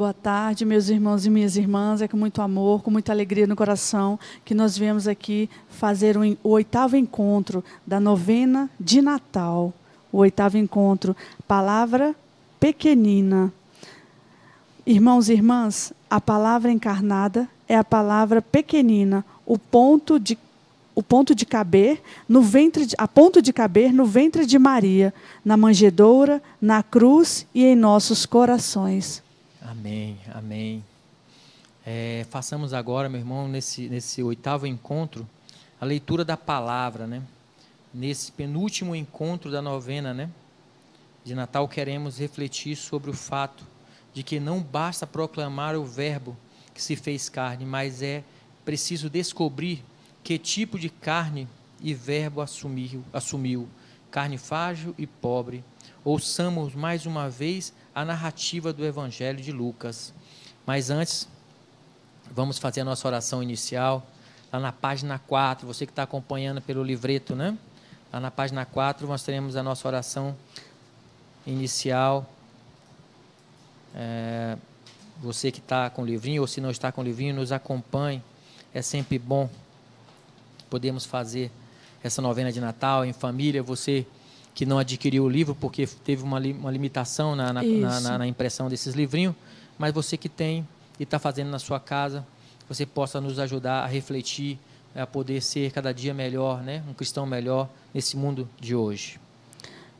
Boa tarde, meus irmãos e minhas irmãs. É com muito amor, com muita alegria no coração que nós viemos aqui fazer o oitavo encontro da novena de Natal. O oitavo encontro, palavra pequenina. Irmãos e irmãs, a palavra encarnada é a palavra pequenina, o ponto de o ponto de caber no ventre de, a ponto de caber no ventre de Maria, na manjedoura, na cruz e em nossos corações. Amém, amém. É, façamos agora, meu irmão, nesse, nesse oitavo encontro, a leitura da palavra, né? Nesse penúltimo encontro da novena, né? De Natal, queremos refletir sobre o fato de que não basta proclamar o Verbo que se fez carne, mas é preciso descobrir que tipo de carne e Verbo assumiu, assumiu carne frágil e pobre. Ouçamos mais uma vez a narrativa do Evangelho de Lucas. Mas antes, vamos fazer a nossa oração inicial, lá na página 4, você que está acompanhando pelo livreto, né? Lá na página 4, nós teremos a nossa oração inicial. É, você que está com o livrinho, ou se não está com o livrinho, nos acompanhe. É sempre bom podermos fazer essa novena de Natal em família. Você que não adquiriu o livro porque teve uma, li, uma limitação na, na, na, na, impressão desses livrinhos, mas você que tem e está fazendo na sua casa, você possa nos ajudar a refletir, a poder ser cada dia melhor, né? um cristão melhor nesse mundo de hoje.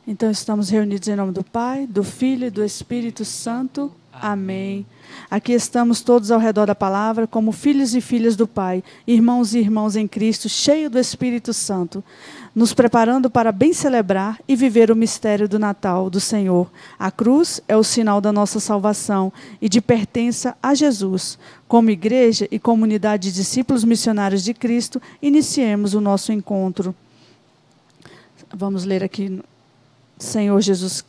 Então estamos reunidos em nome do Pai, do Filho e do Espírito Santo. Amém. Aqui estamos todos ao redor da palavra, como filhos e filhas do Pai, irmãos e irmãs em Cristo, cheio do Espírito Santo, nos preparando para bem celebrar e viver o mistério do Natal do Senhor. A cruz é o sinal da nossa salvação e de pertença a Jesus. Como igreja e comunidade de discípulos missionários de Cristo, iniciemos o nosso encontro. Vamos ler aqui Senhor Jesus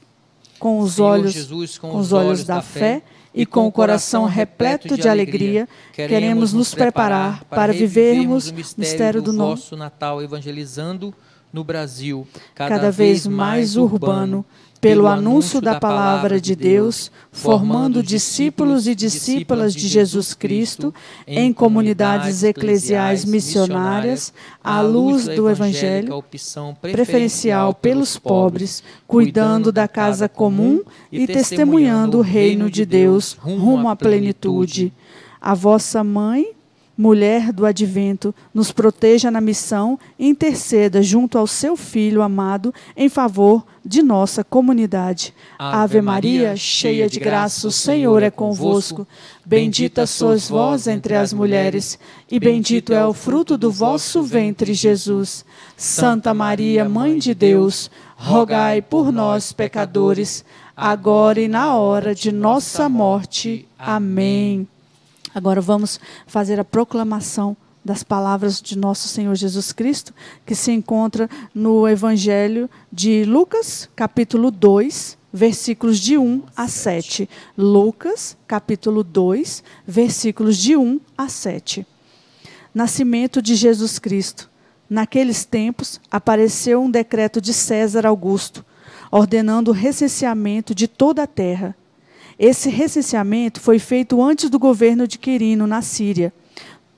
com os Senhor olhos, Jesus, com, com os olhos da, da fé e com o coração repleto de alegria, queremos nos preparar para vivermos o mistério do nosso Natal, evangelizando no Brasil, cada, cada vez mais urbano, pelo anúncio da palavra de Deus, formando discípulos e discípulas de Jesus Cristo em comunidades eclesiais missionárias, à luz do Evangelho, preferencial pelos pobres, cuidando da casa comum e testemunhando o reino de Deus rumo à plenitude. A vossa mãe, mulher do advento, nos proteja na missão e interceda junto ao seu filho amado em favor de nossa comunidade. Ave Maria, cheia de graça, o Senhor é, é convosco. Bendita sois vós entre as mulheres, e bendito é, é o fruto do vosso ventre, Jesus. Santa Maria, Mãe de Deus, rogai por nós, pecadores, agora e na hora de nossa morte. Amém. Agora vamos fazer a proclamação das palavras de nosso Senhor Jesus Cristo, que se encontra no Evangelho de Lucas, capítulo 2, versículos de 1 a 7. Lucas, capítulo 2, versículos de 1 a 7. Nascimento de Jesus Cristo. Naqueles tempos, apareceu um decreto de César Augusto, ordenando o recenseamento de toda a terra. Esse recenseamento foi feito antes do governo de Quirino, na Síria.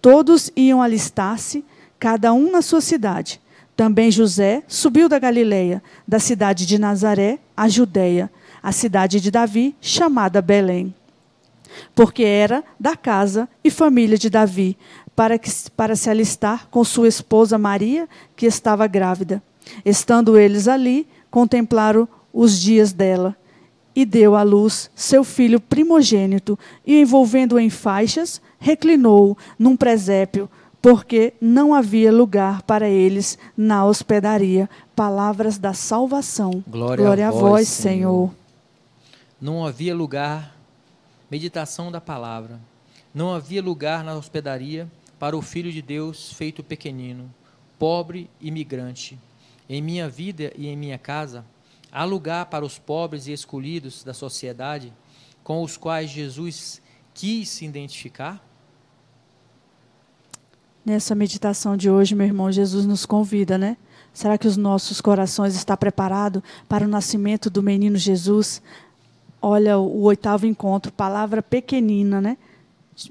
Todos iam alistar-se, cada um na sua cidade. Também José subiu da Galileia, da cidade de Nazaré à Judéia, a cidade de Davi, chamada Belém, porque era da casa e família de Davi, para, que, para se alistar com sua esposa Maria, que estava grávida. Estando eles ali, contemplaram os dias dela e deu à luz seu filho primogênito, e envolvendo-o em faixas, reclinou-o num presépio, porque não havia lugar para eles na hospedaria. Palavras da salvação. Glória, Glória a, vós, a vós, Senhor. Não havia lugar, meditação da palavra. Não havia lugar na hospedaria para o filho de Deus feito pequenino, pobre e migrante. Em minha vida e em minha casa Há lugar para os pobres e escolhidos da sociedade com os quais Jesus quis se identificar? Nessa meditação de hoje, meu irmão, Jesus nos convida, né? Será que os nossos corações estão preparados para o nascimento do menino Jesus? Olha o oitavo encontro, palavra pequenina, né?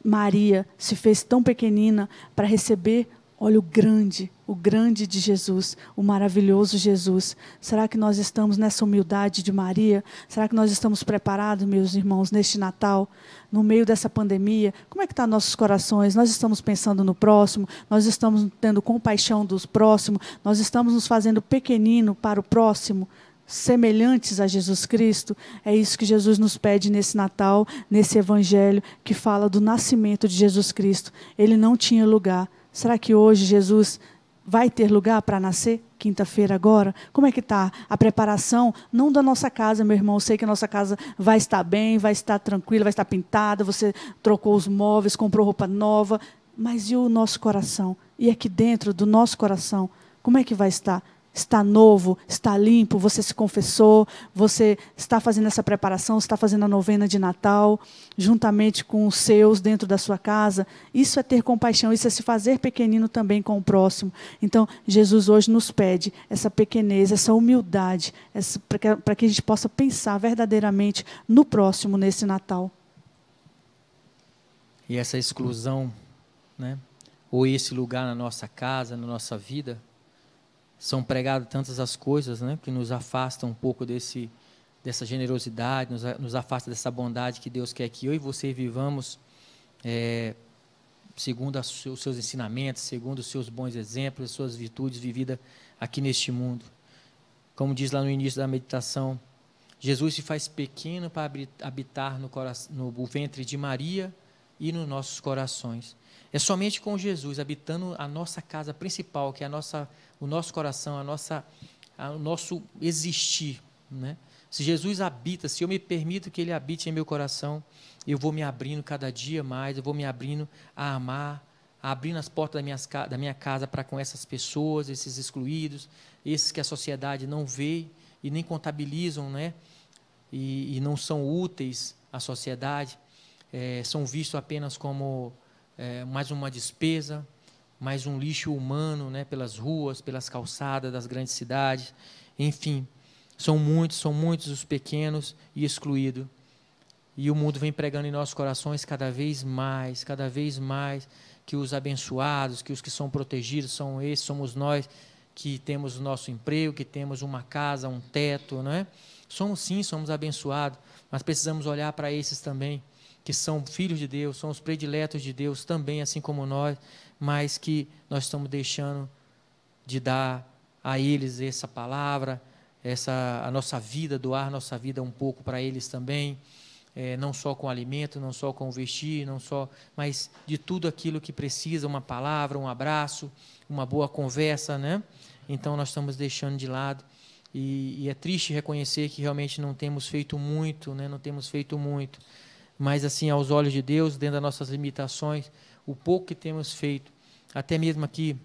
Maria se fez tão pequenina para receber Olha o grande, o grande de Jesus, o maravilhoso Jesus. Será que nós estamos nessa humildade de Maria? Será que nós estamos preparados, meus irmãos, neste Natal, no meio dessa pandemia? Como é que estão tá nossos corações? Nós estamos pensando no próximo, nós estamos tendo compaixão dos próximos, nós estamos nos fazendo pequenino para o próximo semelhantes a Jesus Cristo. É isso que Jesus nos pede nesse Natal, nesse Evangelho que fala do nascimento de Jesus Cristo. Ele não tinha lugar. Será que hoje Jesus vai ter lugar para nascer? Quinta-feira agora? Como é que está a preparação? Não da nossa casa, meu irmão. Eu sei que a nossa casa vai estar bem, vai estar tranquila, vai estar pintada. Você trocou os móveis, comprou roupa nova. Mas e o nosso coração? E é aqui dentro do nosso coração, como é que vai estar? está novo, está limpo, você se confessou, você está fazendo essa preparação, está fazendo a novena de Natal, juntamente com os seus dentro da sua casa. Isso é ter compaixão, isso é se fazer pequenino também com o próximo. Então, Jesus hoje nos pede essa pequenez, essa humildade, para que a gente possa pensar verdadeiramente no próximo nesse Natal. E essa exclusão, né? ou esse lugar na nossa casa, na nossa vida, são pregadas tantas as coisas né, que nos afastam um pouco desse, dessa generosidade, nos, nos afasta dessa bondade que Deus quer que eu e você vivamos é, segundo as, os seus ensinamentos, segundo os seus bons exemplos, as suas virtudes vividas aqui neste mundo. Como diz lá no início da meditação, Jesus se faz pequeno para habitar no, coração, no ventre de Maria e nos nossos corações. É somente com Jesus habitando a nossa casa principal, que é a nossa, o nosso coração, a nossa, a, o nosso existir. Né? Se Jesus habita, se eu me permito que Ele habite em meu coração, eu vou me abrindo cada dia mais, eu vou me abrindo a amar, a abrindo as portas da minha, da minha casa para com essas pessoas, esses excluídos, esses que a sociedade não vê e nem contabilizam, né? E, e não são úteis à sociedade, é, são vistos apenas como é, mais uma despesa, mais um lixo humano né, pelas ruas, pelas calçadas das grandes cidades, enfim. São muitos, são muitos os pequenos e excluídos. E o mundo vem pregando em nossos corações cada vez mais, cada vez mais, que os abençoados, que os que são protegidos são esses, somos nós que temos o nosso emprego, que temos uma casa, um teto, não é? Somos sim, somos abençoados, mas precisamos olhar para esses também que são filhos de Deus, são os prediletos de Deus também, assim como nós, mas que nós estamos deixando de dar a eles essa palavra, essa a nossa vida, doar nossa vida um pouco para eles também, é, não só com alimento, não só com vestir, não só, mas de tudo aquilo que precisa, uma palavra, um abraço, uma boa conversa, né? Então nós estamos deixando de lado e, e é triste reconhecer que realmente não temos feito muito, né? Não temos feito muito mas assim, aos olhos de Deus, dentro das nossas limitações, o pouco que temos feito, até mesmo aqui,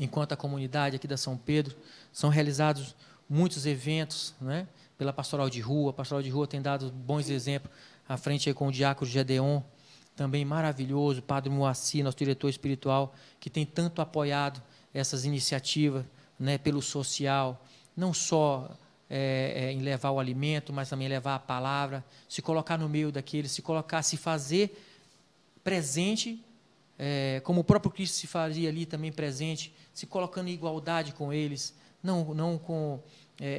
enquanto a comunidade aqui da São Pedro, são realizados muitos eventos, né? Pela pastoral de rua, a pastoral de rua tem dado bons exemplos à frente aí com o diácono Gedeon, também maravilhoso, Padre Moacir, nosso diretor espiritual, que tem tanto apoiado essas iniciativas, né, pelo social, não só é, é, em levar o alimento, mas também levar a palavra, se colocar no meio daqueles, se colocar, se fazer presente, é, como o próprio Cristo se fazia ali também presente, se colocando em igualdade com eles, não, não com é, é,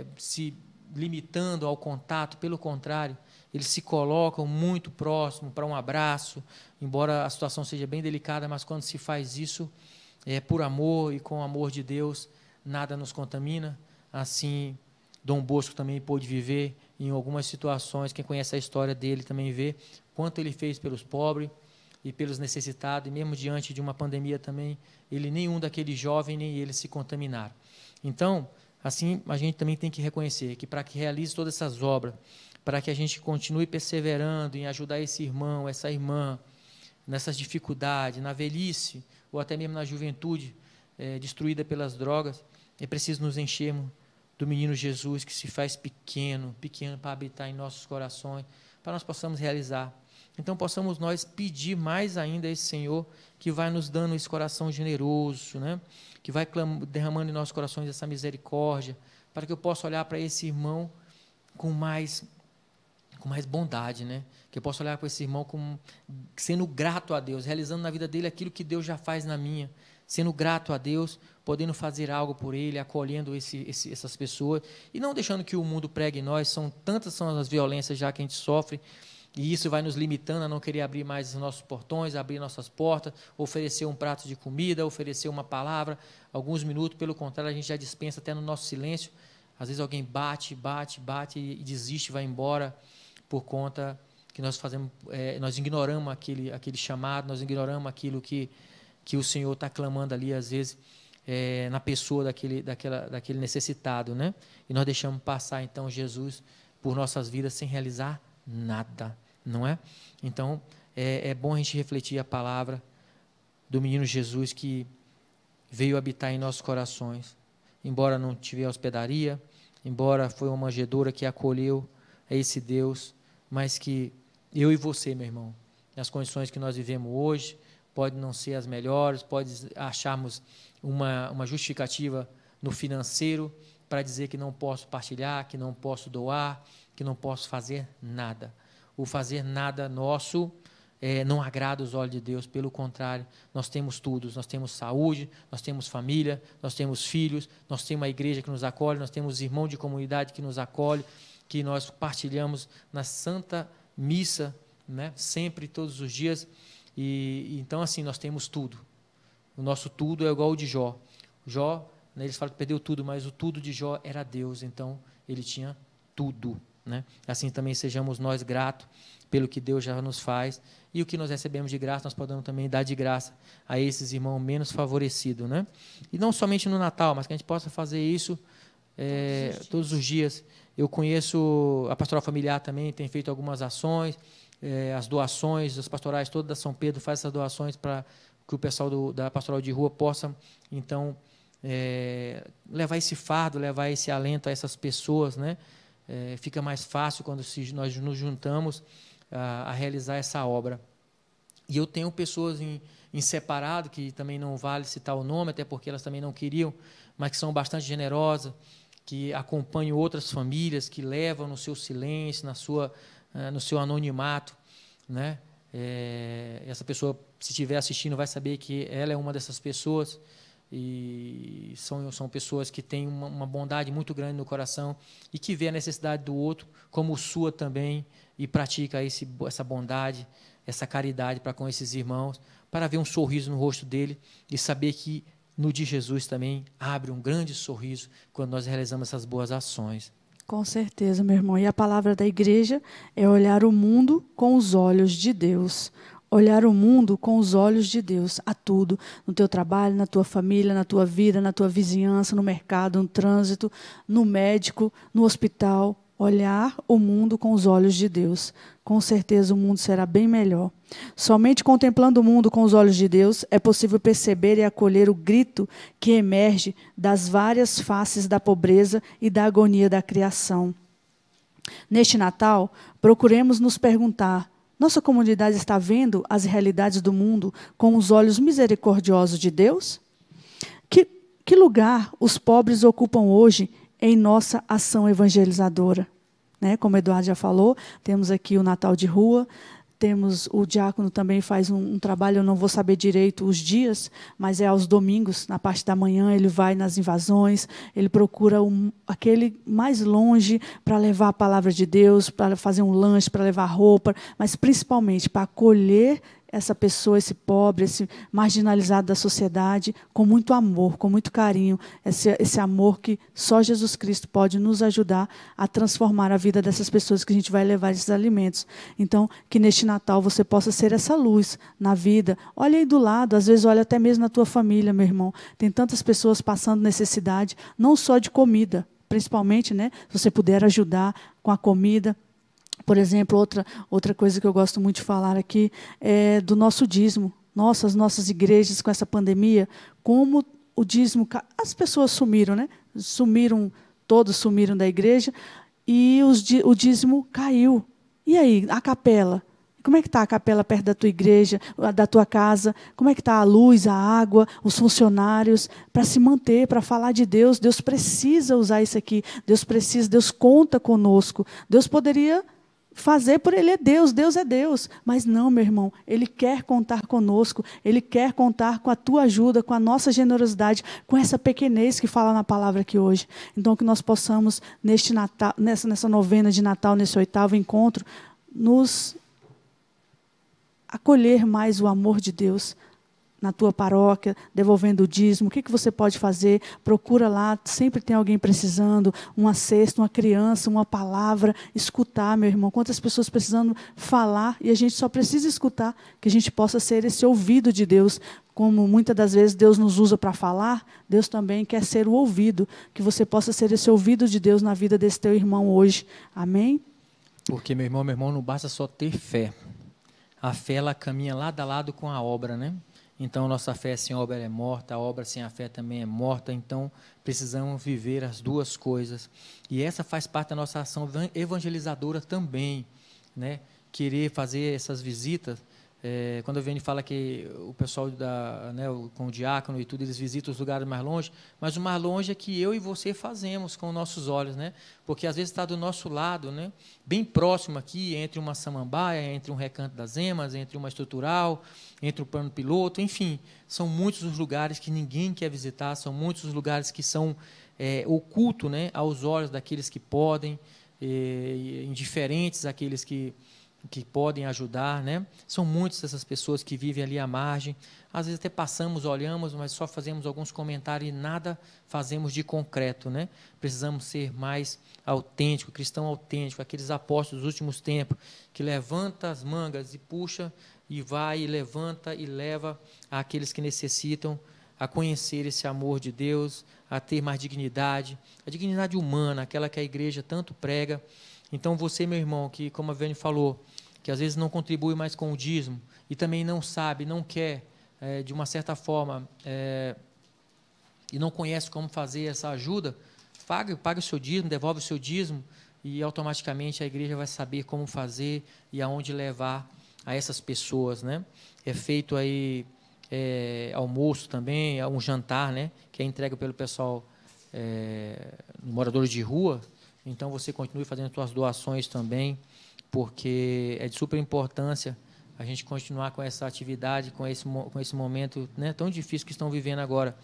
é, se limitando ao contato, pelo contrário, eles se colocam muito próximo para um abraço, embora a situação seja bem delicada, mas quando se faz isso é, por amor e com o amor de Deus, nada nos contamina assim Dom Bosco também pôde viver em algumas situações. Quem conhece a história dele também vê quanto ele fez pelos pobres e pelos necessitados, e mesmo diante de uma pandemia também, ele nenhum daquele jovem nem ele se contaminaram. Então, assim, a gente também tem que reconhecer que para que realize todas essas obras, para que a gente continue perseverando em ajudar esse irmão, essa irmã, nessas dificuldades, na velhice ou até mesmo na juventude é, destruída pelas drogas, é preciso nos enchermos do menino Jesus que se faz pequeno, pequeno para habitar em nossos corações, para nós possamos realizar. Então possamos nós pedir mais ainda a esse Senhor que vai nos dando esse coração generoso, né? que vai derramando em nossos corações essa misericórdia, para que eu possa olhar para esse irmão com mais com mais bondade, né? Que eu possa olhar para esse irmão como sendo grato a Deus, realizando na vida dele aquilo que Deus já faz na minha, sendo grato a Deus, podendo fazer algo por Ele, acolhendo esse, esse, essas pessoas e não deixando que o mundo pregue em nós. São tantas são as violências já que a gente sofre e isso vai nos limitando a não querer abrir mais os nossos portões, abrir nossas portas, oferecer um prato de comida, oferecer uma palavra, alguns minutos. Pelo contrário, a gente já dispensa até no nosso silêncio. Às vezes alguém bate, bate, bate e desiste, vai embora por conta que nós fazemos, é, nós ignoramos aquele, aquele chamado, nós ignoramos aquilo que que o Senhor está clamando ali, às vezes, é, na pessoa daquele, daquela, daquele necessitado, né? E nós deixamos passar, então, Jesus por nossas vidas sem realizar nada, não é? Então, é, é bom a gente refletir a palavra do menino Jesus que veio habitar em nossos corações, embora não tiver hospedaria, embora foi uma manjedoura que acolheu a esse Deus, mas que eu e você, meu irmão, nas condições que nós vivemos hoje, pode não ser as melhores, pode acharmos uma, uma justificativa no financeiro para dizer que não posso partilhar, que não posso doar, que não posso fazer nada. O fazer nada nosso é, não agrada os olhos de Deus, pelo contrário, nós temos tudo, nós temos saúde, nós temos família, nós temos filhos, nós temos uma igreja que nos acolhe, nós temos irmão de comunidade que nos acolhe, que nós partilhamos na santa missa, né, sempre, todos os dias, e então assim nós temos tudo. O nosso tudo é igual ao de Jó. Jó, né, eles falam que perdeu tudo, mas o tudo de Jó era Deus. Então ele tinha tudo, né? Assim também sejamos nós gratos pelo que Deus já nos faz e o que nós recebemos de graça nós podemos também dar de graça a esses irmãos menos favorecidos, né? E não somente no Natal, mas que a gente possa fazer isso é, todos os dias. Eu conheço a pastoral familiar também, tem feito algumas ações é, as doações, as pastorais todas da São Pedro faz essas doações para que o pessoal do, da pastoral de rua possa, então, é, levar esse fardo, levar esse alento a essas pessoas. Né? É, fica mais fácil quando se, nós nos juntamos a, a, realizar essa obra. E eu tenho pessoas em, em separado, que também não vale citar o nome, até porque elas também não queriam, mas que são bastante generosas, que acompanham outras famílias, que levam no seu silêncio, na sua né, no seu anonimato, né? É, essa pessoa, se estiver assistindo, vai saber que ela é uma dessas pessoas e são, são pessoas que têm uma, uma, bondade muito grande no coração e que vê a necessidade do outro como sua também e pratica esse, essa bondade, essa caridade para com esses irmãos, para ver um sorriso no rosto dele e saber que no de Jesus também abre um grande sorriso quando nós realizamos essas boas ações. Com certeza, meu irmão. E a palavra da igreja é olhar o mundo com os olhos de Deus. Olhar o mundo com os olhos de Deus a tudo, no teu trabalho, na tua família, na tua vida, na tua vizinhança, no mercado, no trânsito, no médico, no hospital, olhar o mundo com os olhos de Deus. Com certeza o mundo será bem melhor. Somente contemplando o mundo com os olhos de Deus é possível perceber e acolher o grito que emerge das várias faces da pobreza e da agonia da criação. Neste Natal, procuremos nos perguntar: nossa comunidade está vendo as realidades do mundo com os olhos misericordiosos de Deus? Que, que lugar os pobres ocupam hoje em nossa ação evangelizadora. Né? Como o Eduardo já falou, temos aqui o Natal de Rua, temos o diácono também faz um, um, trabalho, eu não vou saber direito os dias, mas é aos domingos, na parte da manhã, ele vai nas invasões, ele procura um, aquele mais longe para levar a palavra de Deus, para fazer um lanche, para levar roupa, mas principalmente para acolher essa pessoa, esse pobre, esse marginalizado da sociedade, com muito amor, com muito carinho, esse, esse amor que só Jesus Cristo pode nos ajudar a transformar a vida dessas pessoas que a gente vai levar esses alimentos. Então, que neste Natal você possa ser essa luz na vida. Olha aí do lado, às vezes olha até mesmo na tua família, meu irmão. Tem tantas pessoas passando necessidade, não só de comida, principalmente, né? Se você puder ajudar com a comida, por exemplo, outra, outra coisa que eu gosto muito de falar aqui é do nosso dízimo. Nossa, as nossas igrejas com essa pandemia, como o dízimo. As pessoas sumiram, né? Sumiram, todos sumiram da igreja, e os, o dízimo caiu. E aí, a capela? Como é que está a capela perto da tua igreja, da tua casa? Como é que está a luz, a água, os funcionários? Para se manter, para falar de Deus, Deus precisa usar isso aqui. Deus precisa, Deus conta conosco. Deus poderia fazer por ele é Deus, Deus é Deus. Mas não, meu irmão, ele quer contar conosco, ele quer contar com a tua ajuda, com a nossa generosidade, com essa pequenez que fala na palavra aqui hoje. Então, que nós possamos, neste Natal, nessa, nessa novena de Natal, nesse oitavo encontro, nos acolher mais o amor de Deus, na tua paróquia, devolvendo o dízimo, o que, que você pode fazer? Procura lá, sempre tem alguém precisando, uma cesta, uma criança, uma palavra, escutar, meu irmão, quantas pessoas precisando falar, e a gente só precisa escutar, que a gente possa ser esse ouvido de Deus, como muitas das vezes Deus nos usa para falar, Deus também quer ser o ouvido, que você possa ser esse ouvido de Deus na vida desse teu irmão hoje, amém? Porque, meu irmão, meu irmão, não basta só ter fé, a fé, ela caminha lado a lado com a obra, né? Então, nossa fé sem obra é morta, a obra sem a fé também é morta. Então, precisamos viver as duas coisas. E essa faz parte da nossa ação evangelizadora também, né? Querer fazer essas visitas é, quando a Viane fala que o pessoal da, né, com o diácono e tudo, eles visitam os lugares mais longe, mas o mais longe é que eu e você fazemos com nossos olhos, né? Porque às vezes está do nosso lado, né? Bem próximo aqui, entre uma samambaia, entre um recanto das emas, entre uma estrutural, entre o plano piloto, enfim, são muitos os lugares que ninguém quer visitar, são muitos os lugares que são é, oculto, né, aos olhos daqueles que podem, é, indiferentes àqueles que que podem ajudar, né? São muitas essas pessoas que vivem ali à margem. Às vezes até passamos, olhamos, mas só fazemos alguns comentários e nada fazemos de concreto, né? Precisamos ser mais autêntico, cristão autêntico, aqueles apóstolos dos últimos tempos que levanta as mangas e puxa e vai e levanta e leva aqueles que necessitam a conhecer esse amor de Deus, a ter mais dignidade, a dignidade humana, aquela que a igreja tanto prega então você, meu irmão, que como a Vênia falou, que às vezes não contribui mais com o dízimo e também não sabe, não quer, é, de uma certa forma, é, e não conhece como fazer essa ajuda, pague, pague o seu dízimo, devolve o seu dízimo e automaticamente a igreja vai saber como fazer e aonde levar a essas pessoas, né? É feito aí é, almoço também, é um jantar, né? Que é entregue pelo pessoal é, moradores de rua então você continue fazendo suas doações também, porque é de super importância a gente continuar com essa atividade, com esse, com esse momento né, tão difícil que estão vivendo agora.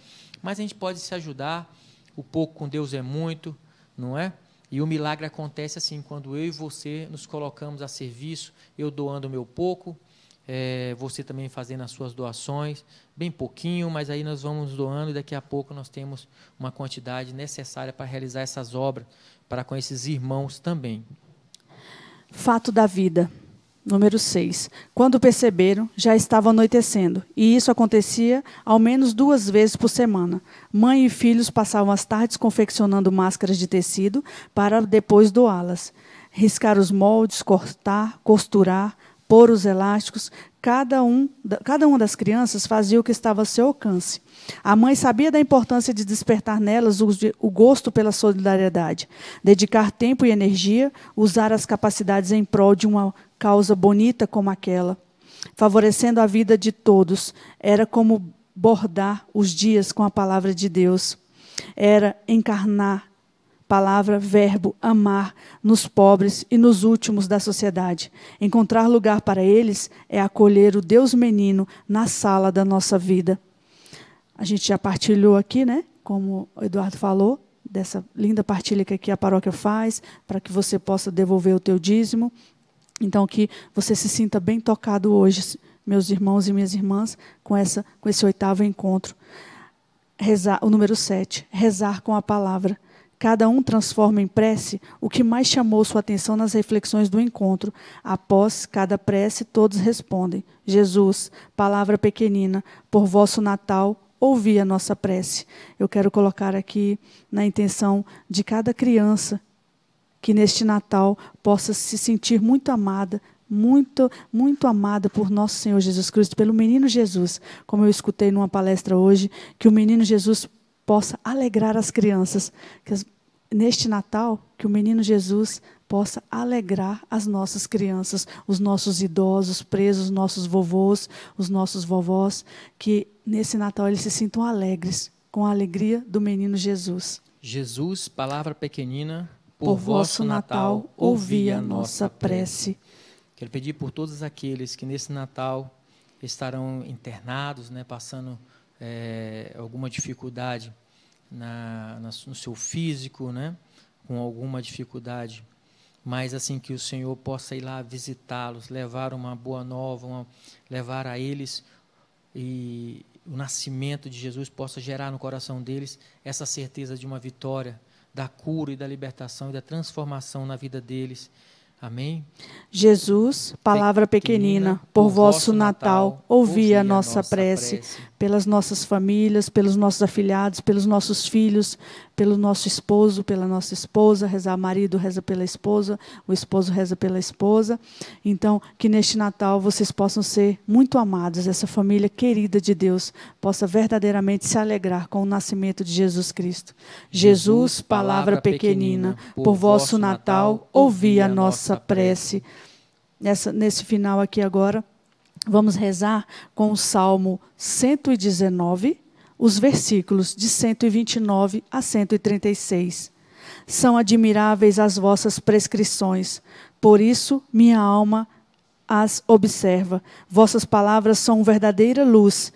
Mas a gente pode se ajudar, o pouco com Deus é muito, não é? E o milagre acontece assim, quando eu e você nos colocamos a serviço, eu doando o meu pouco, é, você também fazendo as suas doações, bem pouquinho, mas aí nós vamos doando e daqui a pouco nós temos uma quantidade necessária para realizar essas obras para com esses irmãos também. Fato da vida. Número 6. Quando perceberam, já estava anoitecendo, e isso acontecia ao menos duas vezes por semana. Mãe e filhos passavam as tardes confeccionando máscaras de tecido para depois doá-las. Riscar os moldes, cortar, costurar, pôr os elásticos, cada, um, cada uma das crianças fazia o que estava ao seu alcance. A mãe sabia da importância de despertar nelas o, o gosto pela solidariedade, dedicar tempo e energia, usar as capacidades em prol de uma causa bonita como aquela, favorecendo a vida de todos. Era como bordar os dias com a palavra de Deus. Era encarnar palavra, verbo, amar, nos pobres e nos últimos da sociedade. Encontrar lugar para eles é acolher o Deus menino na sala da nossa vida. A gente já partilhou aqui, né? Como o Eduardo falou, dessa linda partilha que aqui a paróquia faz, para que você possa devolver o teu dízimo. Então que você se sinta bem tocado hoje, meus irmãos e minhas irmãs, com essa com esse oitavo encontro. Rezar, o número 7, rezar com a palavra. Cada um transforma em prece o que mais chamou sua atenção nas reflexões do encontro. Após cada prece, todos respondem: Jesus, palavra pequenina, por vosso Natal, ouvi a nossa prece. Eu quero colocar aqui na intenção de cada criança que neste Natal possa se sentir muito amada, muito, muito amada por nosso Senhor Jesus Cristo, pelo menino Jesus. Como eu escutei numa palestra hoje, que o menino Jesus possa alegrar as crianças. Que neste Natal, que o menino Jesus possa alegrar as nossas crianças, os nossos idosos presos, nossos vovôs, os nossos vovós, que nesse Natal eles se sintam alegres com a alegria do menino Jesus. Jesus, palavra pequenina, por, por vosso Natal, Natal ouvi a nossa prece. Quero pedir por todos aqueles que nesse Natal estarão internados, né, passando é, alguma dificuldade na, na, no seu físico, né? com alguma dificuldade, mas assim que o Senhor possa ir lá visitá-los, levar uma boa nova, uma, levar a eles e o nascimento de Jesus possa gerar no coração deles essa certeza de uma vitória, da cura e da libertação e da transformação na vida deles Amém. Jesus, palavra pequenina, por vosso Natal, ouvi a nossa prece, pelas nossas famílias, pelos nossos afilhados, pelos nossos filhos, pelo nosso esposo, pela nossa esposa, rezar o marido reza pela esposa, o esposo reza pela esposa. Então, que neste Natal vocês possam ser muito amados, essa família querida de Deus possa verdadeiramente se alegrar com o nascimento de Jesus Cristo. Jesus, palavra pequenina, por vosso Natal, ouvi a nossa nossa prece nessa, nesse final aqui agora. Vamos rezar com o Salmo 119, os versículos de 129 a 136. São admiráveis as vossas prescrições, por isso minha alma as observa. Vossas palavras são verdadeira luz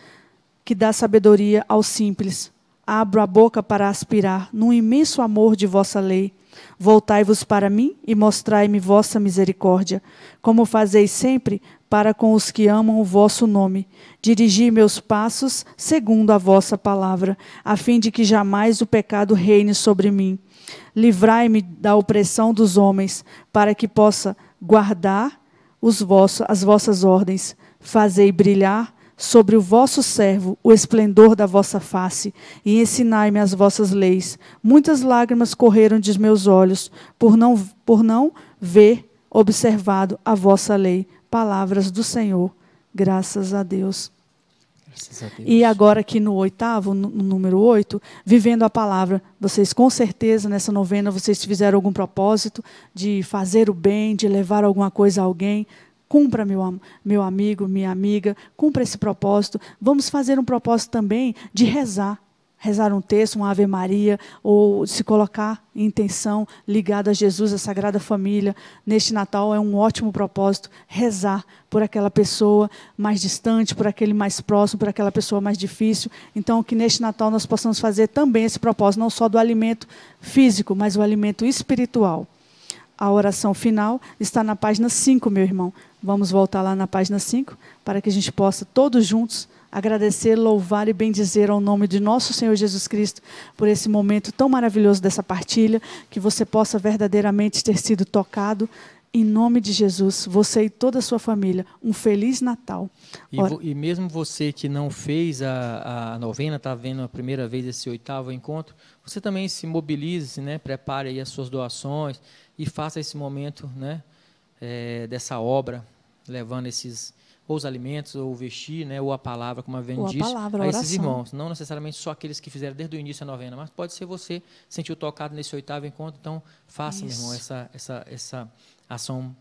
que dá sabedoria ao simples. Abro a boca para aspirar num imenso amor de vossa lei. Voltai-vos para mim e mostrai-me vossa misericórdia, como fazeis sempre para com os que amam o vosso nome. Dirigi meus passos segundo a vossa palavra, a fim de que jamais o pecado reine sobre mim. Livrai-me da opressão dos homens, para que possa guardar as vossas ordens. Fazei brilhar sobre o vosso servo o esplendor da vossa face, e ensinai-me as vossas leis. Muitas lágrimas correram de meus olhos, por não, por não ver observado a vossa lei. Palavras do Senhor, graças a Deus. E agora aqui no oitavo, no número oito, vivendo a palavra, vocês com certeza nessa novena vocês fizeram algum propósito de fazer o bem, de levar alguma coisa a alguém, Cumpra, meu, meu amigo, minha amiga, cumpra esse propósito. Vamos fazer um propósito também de rezar. Rezar um texto, uma Ave Maria, ou se colocar em intenção ligada a Jesus, a Sagrada Família. Neste Natal é um ótimo propósito rezar por aquela pessoa mais distante, por aquele mais próximo, por aquela pessoa mais difícil. Então, que neste Natal nós possamos fazer também esse propósito, não só do alimento físico, mas o alimento espiritual. A oração final está na página 5, meu irmão. Vamos voltar lá na página 5, para que a gente possa todos juntos agradecer, louvar e bendizer ao nome de nosso Senhor Jesus Cristo por esse momento tão maravilhoso dessa partilha, que você possa verdadeiramente ter sido tocado. Em nome de Jesus, você e toda a sua família, um feliz Natal. E, Ora, e mesmo você que não fez a, a novena, está vendo a primeira vez esse oitavo encontro, você também se mobilize, né? prepare aí as suas doações e faça esse momento né? é, dessa obra, levando esses ou os alimentos, ou vestir, né, ou a palavra, como a Vênia disse, a, a esses irmãos. Não necessariamente só aqueles que fizeram desde o início a novena, mas pode ser você sentiu tocado nesse oitavo encontro, então faça, Isso. meu irmão, essa, essa, essa ação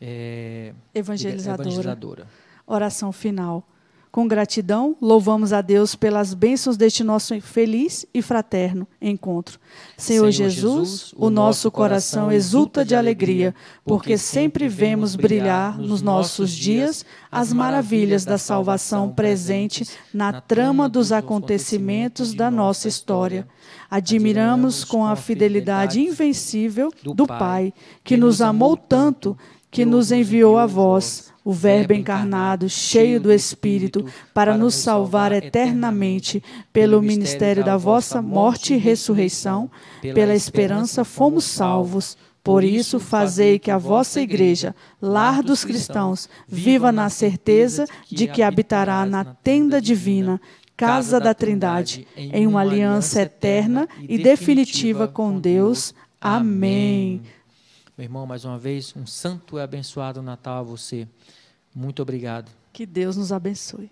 é, evangelizadora. evangelizadora. Oração final. Com gratidão, louvamos a Deus pelas bênçãos deste nosso feliz e fraterno encontro. Senhor, Senhor Jesus, Jesus, o nosso coração exulta de alegria, porque sempre vemos brilhar nos nossos dias as maravilhas da salvação presente na trama dos acontecimentos da nossa história. Admiramos com a fidelidade invencível do Pai, que nos amou tanto que nos enviou a vós o Verbo é encarnado, cheio do Espírito, para nos salvar eternamente pelo ministério da vossa morte e ressurreição, pela esperança fomos salvos. Por isso, fazei que a vossa igreja, lar dos cristãos, viva na certeza de que habitará na tenda divina, casa da Trindade, em uma aliança eterna e definitiva com Deus. Amém. Meu irmão, mais uma vez, um santo e abençoado Natal a você. Muito obrigado. Que Deus nos abençoe.